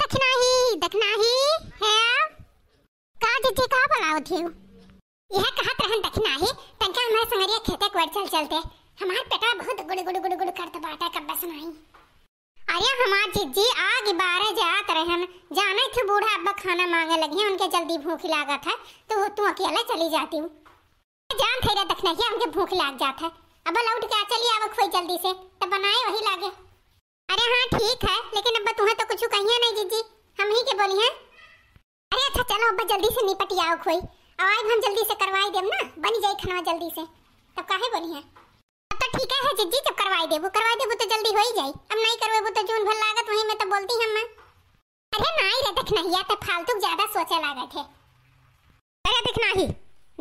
देखना ही देखना ही है का जजे का बोलाओ थियो यह कहा देखना ही तनका हमारे संगरिया खेते कोड़ चल चलते हमार पेटा बहुत गुड़ गुड़ गुड़ गुड़ करत बाटा बस नहीं अरे हमार जिज्जी आग बारे जात रहन जाने थे बूढ़ा अब्बा खाना मांगे लगे उनके जल्दी भूख लगा था तो वो तू अकेले चली जाती हूं जान थे देखना ही हमके भूख लाग जात है अब लौट के आ चलिए अब खोई जल्दी से तब बनाए वही लागे अरे हाँ ठीक है लेकिन अब तुम्हें तो कुछ कहिए नहीं जीजी हम ही के बोली हैं अरे अच्छा चलो अब जल्दी से निपट आओ खोई आवाज हम जल्दी से करवाई देव ना बन जाए खाना जल्दी से तब काहे बोली हैं अब तो ठीक है जीजी जब करवाई देबो करवाई देबो तो जल्दी हो ही जाए अब नहीं करवेबो तो जून भर लागत वहीं में तो बोलती हम मैं अरे नहीं रे देख नहीं आते तो फालतू ज्यादा सोचे लागे थे अरे देख नहीं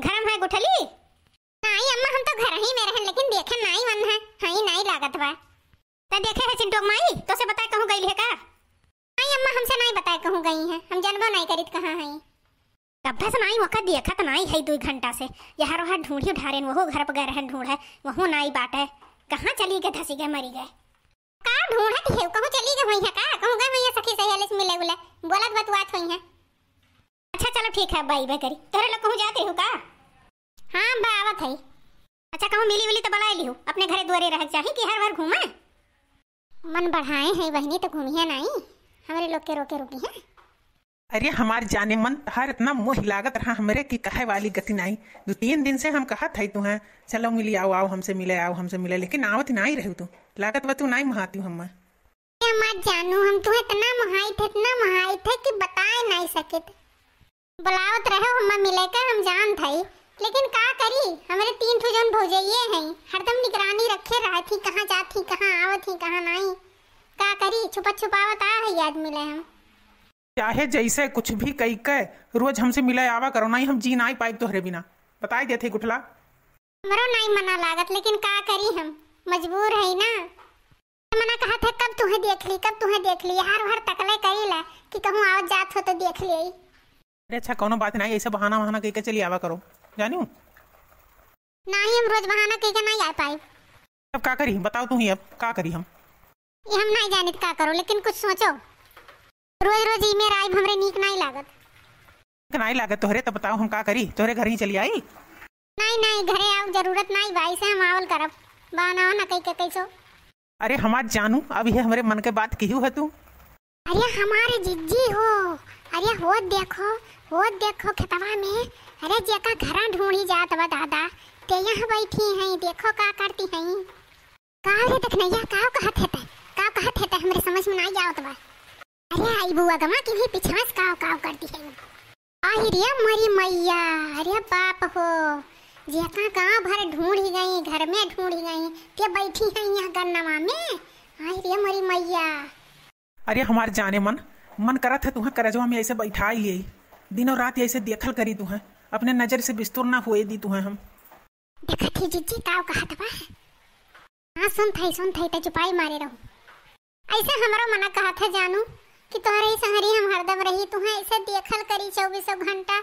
घर में गुठली नहीं अम्मा हम तो घर ही में रहे लेकिन देखे नहीं मन है हां नहीं लागत बा देखे है चिंटू माई तो से बताए कहूँ गई है का नहीं अम्मा हमसे नहीं बताए कहूँ गई है हम जानबो नहीं करीत तो कहाँ है कब्बा से नाई वक्त देखा तो नहीं है दो घंटा से यहाँ रोहा ढूंढी ढारे वो घर पर गए ढूंढ है वहू नाई बाट है कहाँ चली गए धसी गए मरी गए का ढूंढत हे कहूँ चली गए गई है का कहूँ गए मैया सखी से हेलिस मिले उले बोलत तो बात हुई है अच्छा चलो ठीक है बाई बाई करी तोरे लोग कहूँ जाते हो का हाँ बावत है अच्छा कहूँ मिली उली तो बुलाई ली हो अपने घरे दुआरे रह चाहिए कि हर बार घूमा मन बढ़ाए हैं बहनी तो घूमिया नहीं हमारे लोग के रोके रुकी है अरे हमार जाने मन हर इतना मोह लागत रहा हमरे की कहे वाली गति नहीं दो तीन दिन से हम कहा था तू है चलो मिली आओ आओ हमसे मिले आओ हमसे मिले लेकिन आवत ना ही रहू तू लागत व तू नहीं महाती हम जानू हम तू इतना महाई थे इतना महाई थे कि बताए नहीं सके बुलावत रहे हम मिले का हम जान थाई लेकिन का करी हमारे तीन ठो जन भौजइए हैं हरदम निकल फिर आई थी कहाँ जाती कहाँ आवत थी कहाँ नहीं का करी छुपा छुपावत आ है याद मिले हम चाहे जैसे कुछ भी कही कह रोज हमसे मिला आवा करो नहीं हम जी ना पाए तो हरे बिना बताए देते गुठला मरो नहीं मना लागत लेकिन का करी हम मजबूर है ना मना कहा था कब तुहे देख ली कब तुहे देख ली हर हर तकले कही ला कि कहूँ आओ जात हो तो देख ली अरे अच्छा कोनो बात नहीं ऐसे बहाना बहाना कह के चली आवा करो जानू नहीं हम रोज बहाना कह के नहीं आ पाए अब का करी बताओ तू तो ही अब का करी हम ये हम नहीं जानित का करो लेकिन कुछ सोचो रोज रोज ई मेरा आई हमरे नीक नहीं लागत नीक नहीं लागत तोहरे तो बताओ हम का करी तोहरे घर ही चली आई नहीं नहीं घरे आओ जरूरत नहीं भाई से हम आवल करब बनाओ ना कई के कैसो अरे हम आज जानू अब ये हमरे मन के बात कहियो है तू अरे हमारे जिज्जी हो अरे वो देखो वो देखो खेतवा में अरे जेका घर ढूंढी जात बा दादा ते यहाँ बैठी हैं देखो का करती हैं का है देखनैया तो का कहत हाथ हेतै का कहत हाथ हेतै हमरे समझ में ना आवत बा अरे आई बुआ गमा किन्ही पिछवा से काव काव करती है आही रे मरी मैया अरे बाप हो जेका गांव भर ढूंढ ही गई घर में ढूंढ ही गई के बैठी है यहां गन्नावा में आई रे मरी मैया अरे हमार जाने मन मन करत है तुहा करजवा हम ऐसे बैठाई ही दिनो रात ऐसे देखल करी तुहा अपने नजर से बिस्तर ना हुए दी तुहा हम देखत ही जीजी काव कहत बा हाँ सुन थई सुन थई ते चुपाई मारे रहो ऐसे हमरो मना कहा था जानू कि तोहरे सहरी हम हरदम रही तू है ऐसे देखल करी चौबीसों घंटा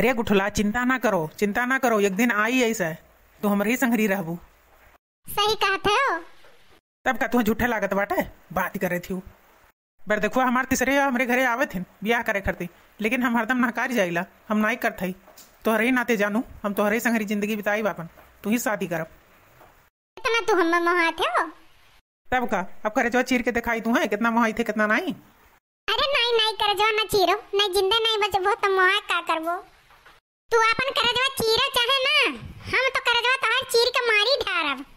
अरे गुठला चिंता ना करो चिंता ना करो एक दिन आई ऐसे तो हमरे ही संगरी रहबू सही कहत हो तब का तू झूठे लागत बाटे बात कर रही थी बर देखो हमार तीसरे हमरे घरे आवे थे ब्याह करे करते लेकिन हम हरदम नकार जाइला हम ना ही करते ही नाते जानू हम तोहरे संगरी जिंदगी बिताई बापन तू ही शादी करब तू हम मोहा थे हो तब का अब करे जो चीर के दिखाई तू है कितना मोहाई थे कितना नहीं अरे नहीं नहीं करे जो ना चीरो नहीं जिंदे नहीं बचबो त तो मोहा का करबो तू अपन करे जो चीरो चाहे ना हम तो करे जो तहर चीर के मारी धारब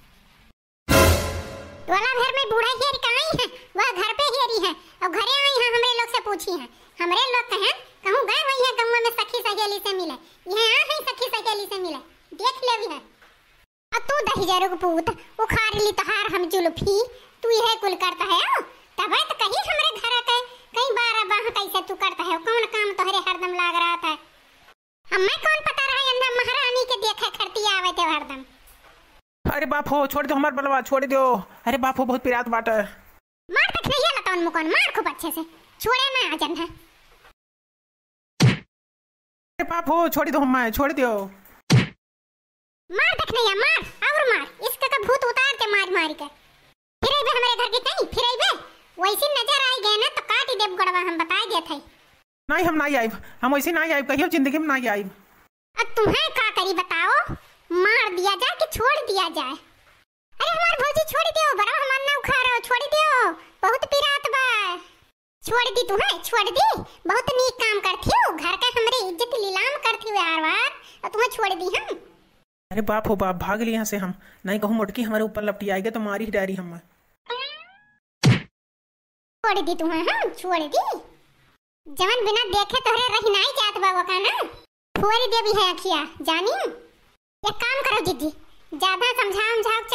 वाला घर में बूढ़ा हेर कहाई है वह घर पे हेरी है अब घरे आई है हमरे लोग से पूछी है हमरे लोग कहे तो कहूं गए वही है गंगा में सखी सहेली से मिले यहां आ है सखी सहेली से मिले देख ले भी है आ तू दही जरो को पूत उखाड़ ली तहार तो हम जुल्फी तू यह कुल करता है ओ तबे तो कहीं हमरे घर आते कहीं बारह बाह कैसे तू करता है कौन काम तोहरे हरदम लाग रहा था मैं कौन पता रहा अंदर महारानी के देखे करती आवे थे हरदम अरे बाप हो छोड़ दो हमार बलवा छोड़ दो अरे बाप हो बहुत पिरात बाट मार तक तो नहीं है लतान मुकन मार खूब अच्छे से छोड़े ना आ है अरे बाप हो छोड़ दो हमें छोड़ दो नैया मार और मार इसका का तो भूत उतार के मार मार के फिर आई बे हमारे घर के नहीं फिर आई बे वैसे नजर आई गए ना तो काट ही देब गड़वा हम बता दिया थे नहीं हम नहीं आई हम वैसे नहीं आई कहियो जिंदगी में नहीं आई अब तुम्हें का करी बताओ मार दिया जाए कि छोड़ दिया जाए अरे हमार भौजी छोड़ दियो बड़ा हम ना उखा रहो छोड़ दियो बहुत पिरात बा छोड़ दी तू है छोड़ दी बहुत नीक काम करती हो घर का हमरे इज्जत लीलाम करती हो यार बात तुम्हें छोड़ दी हम अरे बाप हो बाप भाग लिए यहाँ से हम नहीं कहूँ मुटकी हमारे ऊपर लपटी आएगा तो मारी ही डायरी हम छोड़ दी तुम्हें हां हाँ, छोड़ दी जवन बिना देखे तोहरे रहनाई जात बाबा का ना फोरी देवी है अखिया जानी एक काम करो दीदी ज्यादा समझा समझा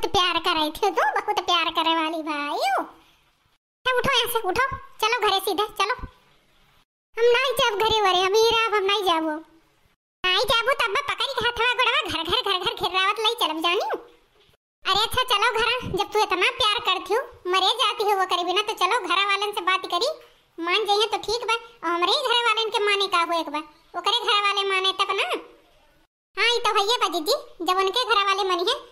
बहुत प्यार कर रही थी तो बहुत प्यार करे वाली भाई उठो यहाँ से उठो चलो घरे सीधे चलो हम नहीं जाब घरे वरे हम राव हम नहीं जाबो नहीं जाबो तब पकड़ के हाथवा गोड़वा घर घर घर घर घिरावत लई चलम जानी अरे अच्छा चलो घर जब तू इतना प्यार करती हो मरे जाती हो वो करे बिना तो चलो घर वालन से बात करी मान जाइए तो ठीक बा और हमरे घर वाले के माने का हो एक बार वो करे घर वाले माने तब ना हाँ ये तो भैया बाजी जी जब उनके घर वाले मनी है